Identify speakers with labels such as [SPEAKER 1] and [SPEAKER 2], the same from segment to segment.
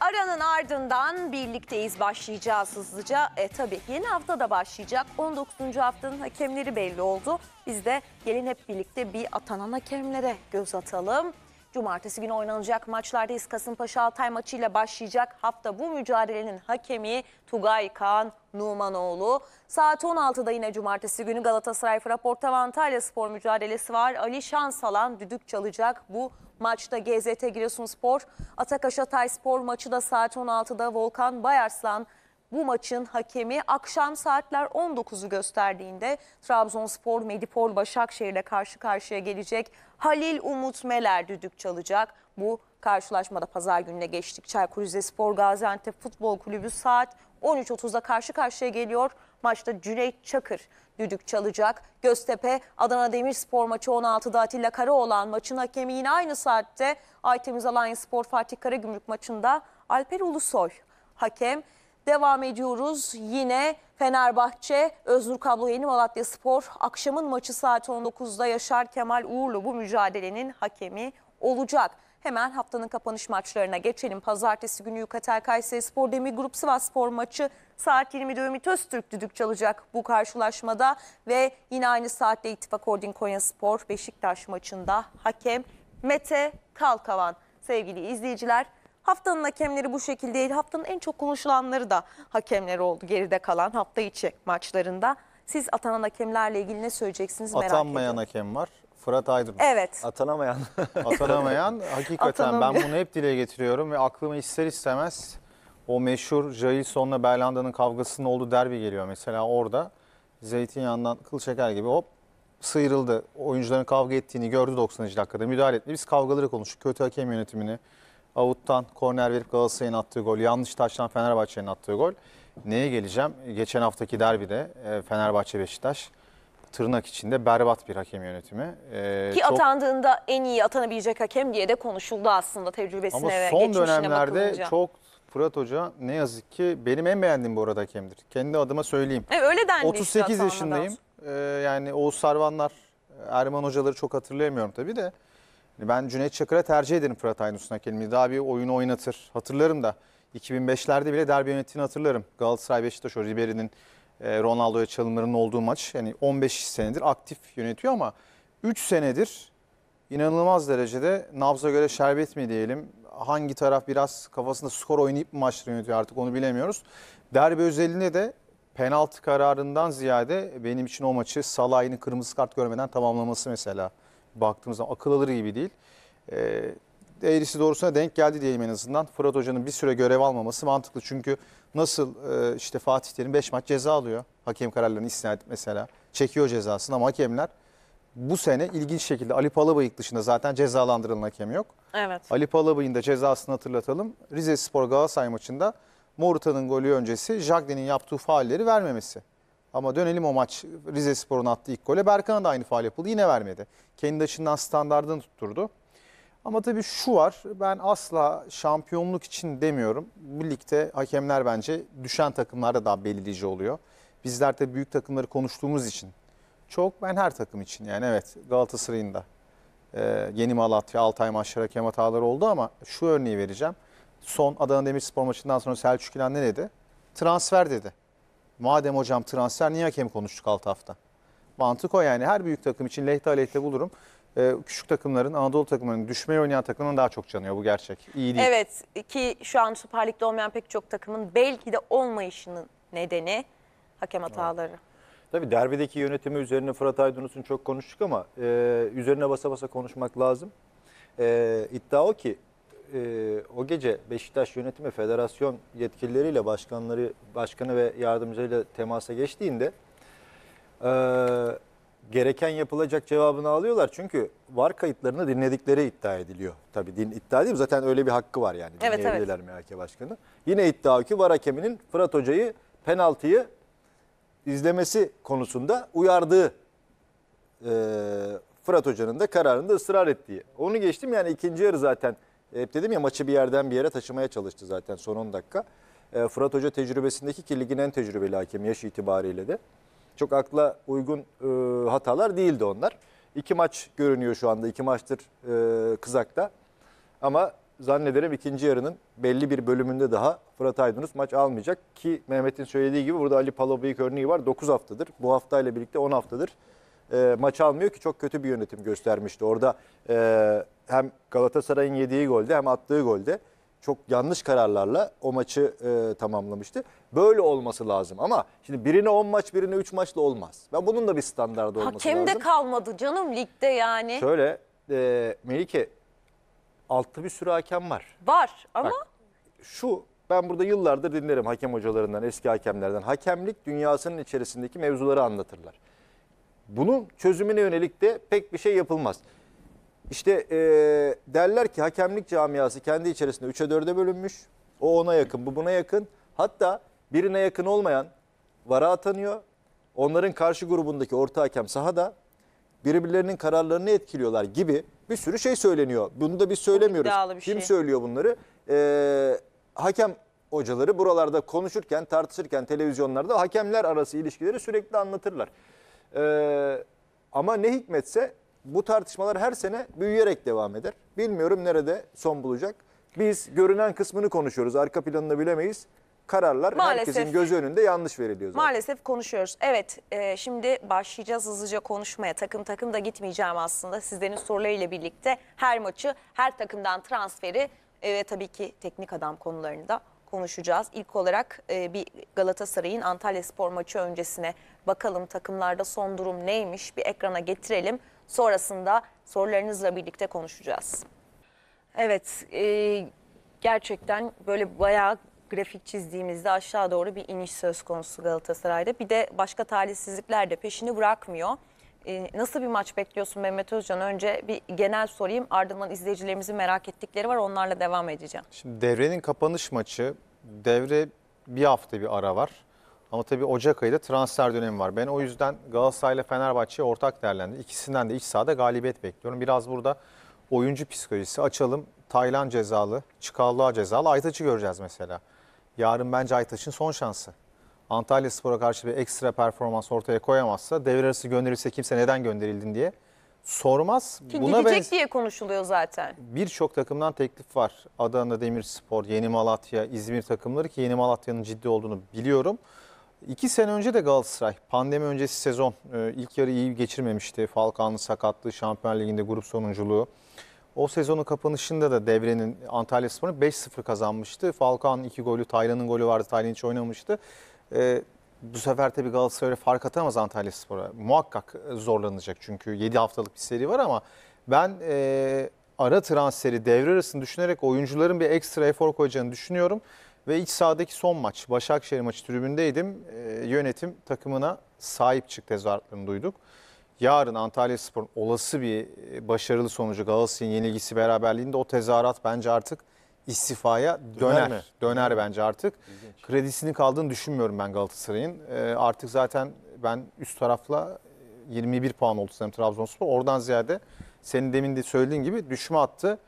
[SPEAKER 1] aranın ardından birlikteyiz başlayacağız hızlıca. E, tabii yeni hafta da başlayacak. 19. haftanın hakemleri belli oldu. Biz de gelin hep birlikte bir atanan hakemlere göz atalım. Cumartesi günü oynanacak maçlardayız. Kasımpaşa Altay maçıyla başlayacak hafta bu mücadelenin hakemi Tugay Kaan Numanoğlu. Saat 16'da yine cumartesi günü Galatasaray Fraporta Antalya Spor mücadelesi var. Ali Şansalan düdük çalacak bu maçta GZT Giresunspor. Atakaş Atay Spor maçı da saat 16'da Volkan Bayarslan bu maçın hakemi akşam saatler 19'u gösterdiğinde Trabzonspor Medipol Başakşehir ile karşı karşıya gelecek. Halil Umut Meler düdük çalacak. Bu karşılaşmada pazar gününe geçtik. Çaykur Rizespor Gaziantep Futbol Kulübü saat 13.30'da karşı karşıya geliyor. Maçta Cüneyt Çakır düdük çalacak. Göztepe Adana Demirspor maçı 16'da Atilla Karaoğlan maçın hakemi yine aynı saatte Aytemiz Alanya Spor Fatih Karagümrük maçında Alper Ulusoy hakem. Devam ediyoruz yine Fenerbahçe, Özgür Kablo Yeni Malatya Spor. Akşamın maçı saat 19'da Yaşar Kemal Uğurlu bu mücadelenin hakemi olacak. Hemen haftanın kapanış maçlarına geçelim. Pazartesi günü Yukatel Kayseri Spor Demir Grup Sivas Spor maçı saat 20'de Ümit Öztürk düdük çalacak bu karşılaşmada. Ve yine aynı saatte İttifak Ordin Konya Spor Beşiktaş maçında hakem Mete Kalkavan. Sevgili izleyiciler Haftanın hakemleri bu şekildeydi. Haftanın en çok konuşulanları da hakemleri oldu geride kalan hafta içi maçlarında. Siz atanan hakemlerle ilgili ne söyleyeceksiniz merak ediyorum. Atanmayan
[SPEAKER 2] hakem var. Fırat Aydın. Evet. Atanamayan. Atanamayan. Hakikaten Atanamıyor. ben bunu hep dile getiriyorum ve aklıma ister istemez o meşhur Jailson'la Berlanda'nın kavgasının olduğu derbi geliyor. Mesela orada zeytinyağından kıl çeker gibi hop sıyrıldı. Oyuncuların kavga ettiğini gördü 90. dakikada müdahale etti. Biz kavgaları konuştuk. Kötü hakem yönetimini, Avut'tan korner verip Galatasaray'ın attığı gol. Yanlış taştan Fenerbahçe'nin attığı gol. Neye geleceğim? Geçen haftaki derbide e, Fenerbahçe-Beşiktaş tırnak içinde berbat bir hakem yönetimi. Ee, Ki çok...
[SPEAKER 1] atandığında en iyi atanabilecek hakem diye de konuşuldu aslında tecrübesine Ama ve son dönemlerde bakılınca. çok
[SPEAKER 2] Fırat Hoca ne yazık ki benim en beğendiğim bu arada hakemdir. Kendi adıma söyleyeyim. E,
[SPEAKER 1] öyle dendi 38 işte yaşındayım.
[SPEAKER 2] Ee, yani Oğuz Sarvanlar, Erman Hocaları çok hatırlayamıyorum tabii de. Hani ben Cüneyt Çakır'a tercih ederim Fırat Aynus'un hakemliği. Daha bir oyunu oynatır. Hatırlarım da 2005'lerde bile derbi yönettiğini hatırlarım. Galatasaray Beşiktaş o Ribery'nin e, Ronaldo'ya çalımlarının olduğu maç. Yani 15 senedir aktif yönetiyor ama 3 senedir inanılmaz derecede nabza göre şerbet mi diyelim. Hangi taraf biraz kafasında skor oynayıp maçları yönetiyor artık onu bilemiyoruz. Derbi özelinde de penaltı kararından ziyade benim için o maçı Salah'ın kırmızı kart görmeden tamamlaması mesela. Baktığımızda zaman akıl alır gibi değil. E, eğrisi doğrusuna denk geldi diyelim en azından. Fırat Hoca'nın bir süre görev almaması mantıklı. Çünkü nasıl e, işte Fatih Terim 5 maç ceza alıyor. Hakem kararlarını istinad mesela. Çekiyor cezasını ama hakemler bu sene ilginç şekilde Ali Palabıyık dışında zaten cezalandırılan hakem yok. Evet. Ali Palabıyık'ın da cezasını hatırlatalım. Rize Spor Galatasaray maçında Morutan'ın golü öncesi Jagden'in yaptığı faalleri vermemesi. Ama dönelim o maç. Rize Spor'un attığı ilk gole. Berkan'a da aynı faal yapıldı. Yine vermedi. Kendi açısından standartını tutturdu. Ama tabii şu var. Ben asla şampiyonluk için demiyorum. Bu ligde hakemler bence düşen takımlarda daha belirleyici oluyor. Bizler de büyük takımları konuştuğumuz için. Çok ben her takım için yani evet Galatasaray'ın da e, yeni Malatya, Altay maçları hakem hataları oldu ama şu örneği vereceğim. Son Adana Demirspor maçından sonra Selçuk İlhan ne dedi? Transfer dedi. Madem hocam transfer niye hakem konuştuk 6 hafta? Mantık o yani. Her büyük takım için lehte aleyhte bulurum. Ee, küçük takımların, Anadolu takımlarının, düşmeye oynayan takımların daha çok canıyor. Bu gerçek. İyi değil.
[SPEAKER 1] Evet ki şu an Süper Lig'de olmayan pek çok takımın belki de olmayışının nedeni hakem hataları.
[SPEAKER 3] Tabii derbideki yönetimi üzerine Fırat Aydınus'un çok konuştuk ama e, üzerine basa basa konuşmak lazım. E, iddia o ki e, o gece Beşiktaş yönetimi federasyon yetkilileriyle başkanları başkanı ve yardımcıyla temasa geçtiğinde e, gereken yapılacak cevabını alıyorlar. Çünkü var kayıtlarını dinledikleri iddia ediliyor. Tabii din iddia değil zaten öyle bir hakkı var yani. Evet, Dinleyebilirler evet. MHK başkanı. Yine iddia ki var hakeminin Fırat Hoca'yı penaltıyı izlemesi konusunda uyardığı e, Fırat Hoca'nın da kararında ısrar ettiği. Onu geçtim yani ikinci yarı zaten e, hep dedim ya maçı bir yerden bir yere taşımaya çalıştı zaten son 10 dakika. E, Fırat Hoca tecrübesindeki ki ligin en tecrübeli hakemi yaş itibariyle de. Çok akla uygun e, hatalar değildi onlar. İki maç görünüyor şu anda. iki maçtır e, kızakta. Ama zannederim ikinci yarının belli bir bölümünde daha Fırat Aydınus maç almayacak. Ki Mehmet'in söylediği gibi burada Ali Palabıyık örneği var. 9 haftadır. Bu haftayla birlikte 10 haftadır e, maç almıyor ki çok kötü bir yönetim göstermişti. Orada e, hem Galatasaray'ın yediği golde hem attığı golde çok yanlış kararlarla o maçı e, tamamlamıştı. Böyle olması lazım ama şimdi birine 10 maç birine 3 maçla olmaz. Ben bunun da bir standart olması Hakem lazım. Hakem de
[SPEAKER 1] kalmadı canım ligde yani. Şöyle
[SPEAKER 3] e, Melike altta bir sürü hakem var.
[SPEAKER 1] Var ama. Bak,
[SPEAKER 3] şu ben burada yıllardır dinlerim hakem hocalarından eski hakemlerden. Hakemlik dünyasının içerisindeki mevzuları anlatırlar. Bunun çözümüne yönelik de pek bir şey yapılmaz. İşte e, derler ki hakemlik camiası kendi içerisinde 3'e 4'e bölünmüş. O ona yakın, bu buna yakın. Hatta birine yakın olmayan vara atanıyor. Onların karşı grubundaki orta hakem sahada birbirlerinin kararlarını etkiliyorlar gibi bir sürü şey söyleniyor. Bunu da biz söylemiyoruz. bir Kim şey. söylüyor bunları? Ee, hakem hocaları buralarda konuşurken, tartışırken televizyonlarda hakemler arası ilişkileri sürekli anlatırlar. Ee, ama ne hikmetse bu tartışmalar her sene büyüyerek devam eder. Bilmiyorum nerede son bulacak. Biz görünen kısmını konuşuyoruz. Arka planını bilemeyiz. Kararlar Maalesef. herkesin gözü önünde yanlış veriliyor zaten.
[SPEAKER 1] Maalesef konuşuyoruz. Evet e, şimdi başlayacağız hızlıca konuşmaya. Takım takım da gitmeyeceğim aslında. Sizlerin sorularıyla birlikte her maçı, her takımdan transferi ve tabii ki teknik adam konularını da konuşacağız. İlk olarak e, bir Galatasaray'ın Antalya Spor maçı öncesine bakalım takımlarda son durum neymiş bir ekrana getirelim. Sonrasında sorularınızla birlikte konuşacağız. Evet e, gerçekten böyle bayağı grafik çizdiğimizde aşağı doğru bir iniş söz konusu Galatasaray'da. Bir de başka talihsizlikler de peşini bırakmıyor. Ee, nasıl bir maç bekliyorsun Mehmet Özcan? Önce bir genel sorayım ardından izleyicilerimizin merak ettikleri var onlarla devam edeceğim.
[SPEAKER 2] Şimdi devrenin kapanış maçı devre bir hafta bir ara var. Ama tabii Ocak ayı da transfer dönemi var. Ben o yüzden Galatasaray ile Fenerbahçe ortak değerlendi. İkisinden de iç sahada galibiyet bekliyorum. Biraz burada oyuncu psikolojisi açalım. Taylan cezalı, Çıkallığa cezalı Aytaç'ı göreceğiz mesela. Yarın bence Aytaç'ın son şansı. Antalya Spor'a karşı bir ekstra performans ortaya koyamazsa devre arası gönderilse kimse neden gönderildin diye sormaz. Ki Buna gidecek
[SPEAKER 1] diye konuşuluyor zaten.
[SPEAKER 2] Birçok takımdan teklif var. Adana Demirspor, Yeni Malatya, İzmir takımları ki Yeni Malatya'nın ciddi olduğunu biliyorum. İki sene önce de Galatasaray pandemi öncesi sezon e, ilk yarı iyi geçirmemişti. Falcao'nun sakatlığı, Şampiyon Ligi'nde grup sonunculuğu. O sezonun kapanışında da devrenin Antalya Spor'u 5-0 kazanmıştı. Falcao'nun iki golü, Taylan'ın golü vardı. Taylan hiç oynamamıştı. E, bu sefer tabii Galatasaray fark atamaz Antalya Spor'a. Muhakkak e, zorlanacak çünkü 7 haftalık bir seri var ama ben e, ara transferi devre arasını düşünerek oyuncuların bir ekstra efor koyacağını düşünüyorum. Ve iç sahadaki son maç Başakşehir maçı tribündeydim. E, yönetim takımına sahip çık tezahüratlarını duyduk. Yarın Antalya Spor'un olası bir e, başarılı sonucu Galatasaray'ın yenilgisi beraberliğinde o tezahürat bence artık istifaya döner. Döner, mi? döner hmm. bence artık. İlginç. Kredisini kaldığını düşünmüyorum ben Galatasaray'ın. Ee, artık zaten ben üst tarafla 21 e, puan oldu sanırım Trabzonspor. Oradan ziyade senin demin de söylediğin gibi düşme attı.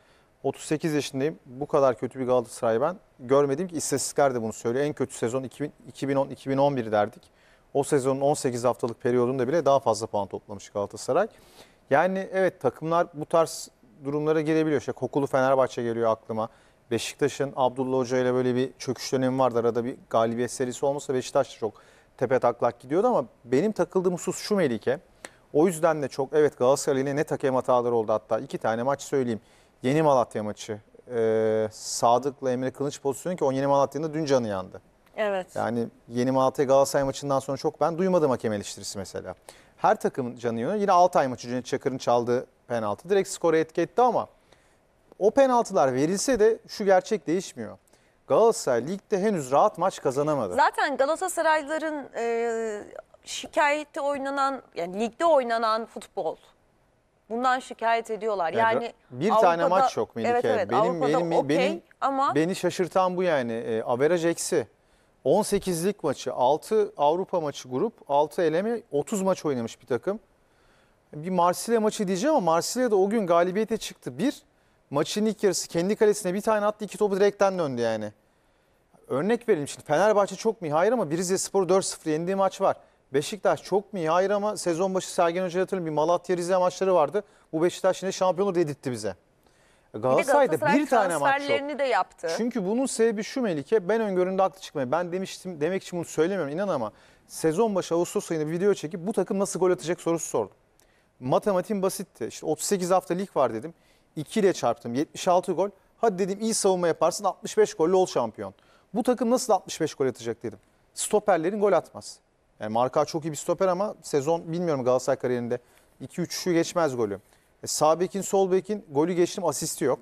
[SPEAKER 2] 38 yaşındayım. Bu kadar kötü bir Galatasaray ben görmedim ki istatistikler de bunu söylüyor. En kötü sezon 2010-2011 derdik. O sezonun 18 haftalık periyodunda bile daha fazla puan toplamış Galatasaray. Yani evet takımlar bu tarz durumlara girebiliyor. İşte kokulu Fenerbahçe geliyor aklıma. Beşiktaş'ın Abdullah Hoca ile böyle bir çöküş dönemi vardı. Arada bir galibiyet serisi olmasa Beşiktaş da çok tepe taklak gidiyordu ama benim takıldığım husus şu Melike. O yüzden de çok evet Galatasaray ile net hakem hataları oldu hatta. iki tane maç söyleyeyim. Yeni Malatya maçı. Ee, Sadık'la Emre Kılıç pozisyonu ki o Yeni Malatya'nın da dün canı yandı. Evet. Yani Yeni Malatya Galatasaray maçından sonra çok ben duymadım hakem eleştirisi mesela. Her takımın canı yanıyor. Yine Altay maçı Cüneyt Çakır'ın çaldığı penaltı direkt skoru etki etti ama o penaltılar verilse de şu gerçek değişmiyor. Galatasaray ligde henüz rahat maç kazanamadı.
[SPEAKER 1] Zaten Galatasarayların e, şikayette oynanan yani ligde oynanan futbol. Bundan şikayet ediyorlar. Yani, yani bir Avrupa'da, tane maç yok Melike. Evet, evet, benim benim okay, benim ama beni
[SPEAKER 2] şaşırtan bu yani. E, averaj eksi. 18'lik maçı, 6 Avrupa maçı grup, 6 eleme, 30 maç oynamış bir takım. Bir Marsilya maçı diyeceğim ama Marsilya da o gün galibiyete çıktı. Bir, maçın ilk yarısı kendi kalesine bir tane attı iki topu direkten döndü yani. Örnek verelim, şimdi Fenerbahçe çok mu hayır ama Rize Spor 4-0 yendiği maç var. Beşiktaş çok mu hayır ama sezon başı Sergen Hoca'ya hatırlıyorum bir Malatya Rize maçları vardı. Bu Beşiktaş yine şampiyonluğu dedirtti bize. Galatasaray'da bir, Galatasaray bir tane maç yok.
[SPEAKER 1] de yaptı. Çünkü
[SPEAKER 2] bunun sebebi şu Melike ben öngöründe haklı çıkmaya. Ben demiştim demek için bunu söylemiyorum inan ama sezon başı Ağustos ayında bir video çekip bu takım nasıl gol atacak sorusu sordum. Matematiğim basitti. İşte 38 hafta lig var dedim. 2 ile çarptım. 76 gol. Hadi dedim iyi savunma yaparsın 65 golle ol şampiyon. Bu takım nasıl 65 gol atacak dedim. Stoperlerin gol atmaz. Yani Marka çok iyi bir stoper ama sezon bilmiyorum Galatasaray kariyerinde 2-3'ü geçmez golü. E, sağ bekin, sol bekin golü geçtim asisti yok.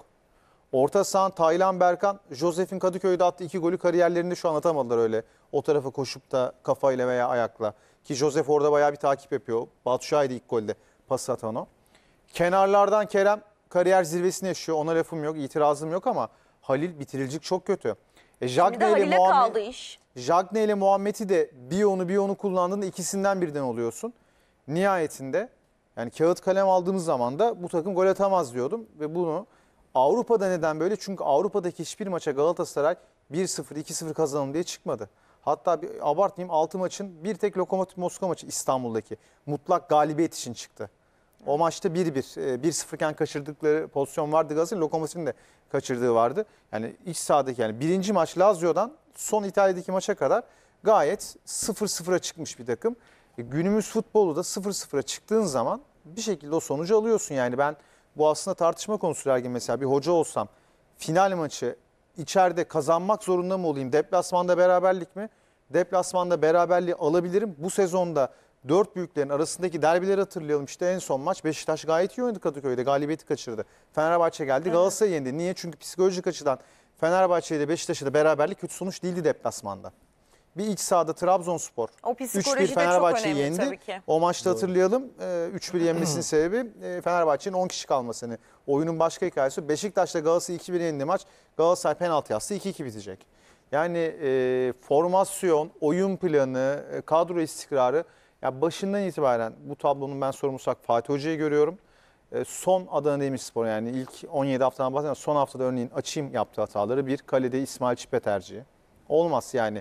[SPEAKER 2] Orta sahan Taylan Berkan, Josef'in Kadıköy'de attığı iki golü kariyerlerinde şu an atamadılar öyle. O tarafa koşup da kafayla veya ayakla. Ki Josef orada bayağı bir takip yapıyor. Batuşay'dı ilk golde pas atan o. Kenarlardan Kerem kariyer zirvesini yaşıyor. Ona lafım yok, itirazım yok ama Halil bitirilecek çok kötü. E, Şimdi de Jagne ile kaldı Muhammed, iş. Jagne ile Muhammed'i de bir onu bir onu kullandığında ikisinden birden oluyorsun. Nihayetinde yani kağıt kalem aldığımız zaman da bu takım gol atamaz diyordum ve bunu Avrupa'da neden böyle? Çünkü Avrupa'daki hiçbir maça Galatasaray 1-0, 2-0 kazanalım diye çıkmadı. Hatta bir, abartmayayım 6 maçın bir tek Lokomotiv Moskova maçı İstanbul'daki mutlak galibiyet için çıktı. O maçta 1-1. 1-0 e, kaçırdıkları pozisyon vardı Galatasaray'ın. lokomotivin de kaçırdığı vardı. Yani iç sahadaki yani birinci maç Lazio'dan son İtalya'daki maça kadar gayet 0-0'a çıkmış bir takım. E, günümüz futbolu da 0-0'a çıktığın zaman bir şekilde o sonucu alıyorsun. Yani ben bu aslında tartışma konusu Ergin mesela bir hoca olsam final maçı içeride kazanmak zorunda mı olayım? Deplasmanda beraberlik mi? Deplasmanda beraberliği alabilirim. Bu sezonda dört büyüklerin arasındaki derbileri hatırlayalım. İşte en son maç Beşiktaş gayet iyi oynadı Kadıköy'de. Galibiyeti kaçırdı. Fenerbahçe geldi Galatasaray yendi. Niye? Çünkü psikolojik açıdan Fenerbahçe ile Beşiktaş'ı da beraberlik kötü sonuç değildi deplasmanda. Bir iç sahada Trabzonspor
[SPEAKER 3] 3-1 Fenerbahçe'yi yendi. O
[SPEAKER 2] maçta Doğru. hatırlayalım 3-1 e, yenmesinin sebebi e, Fenerbahçe'nin 10 kişi kalmasını. Oyunun başka hikayesi Beşiktaş'la Galatasaray 2-1 yendi maç. Galatasaray penaltı yazsa 2-2 bitecek. Yani e, formasyon, oyun planı, e, kadro istikrarı ya başından itibaren bu tablonun ben sorumlusak Fatih Hoca'yı görüyorum. Ee, son Adana Demirspor yani ilk 17 haftadan bahsediyorum. Son haftada örneğin açayım yaptığı hataları bir kalede İsmail Çipe tercihi. Olmaz yani.